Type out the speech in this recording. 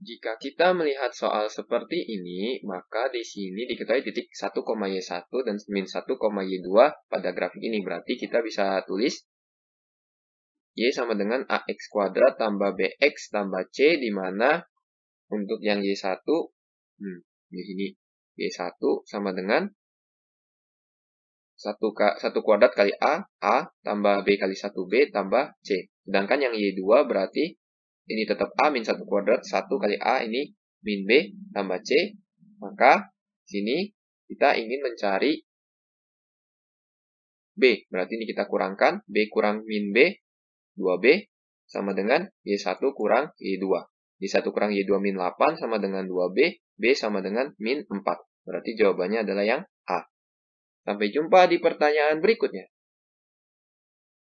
Jika kita melihat soal seperti ini, maka di sini diketahui titik 1, y 1 dan min y 2 pada grafik ini. Berarti kita bisa tulis Y sama dengan AX kuadrat tambah BX tambah C, di mana untuk yang Y1, hmm, di sini Y1 sama dengan 1, K, 1 kuadrat kali A, A tambah B kali 1B tambah C. Sedangkan yang Y2 berarti ini tetap A min 1 kuadrat, 1 kali A ini min B tambah C, maka sini kita ingin mencari B, berarti ini kita kurangkan, B kurang min B, 2B, sama dengan Y1 kurang Y2. Y1 kurang Y2 min 8 sama dengan 2B, B sama dengan min 4. Berarti jawabannya adalah yang A. Sampai jumpa di pertanyaan berikutnya.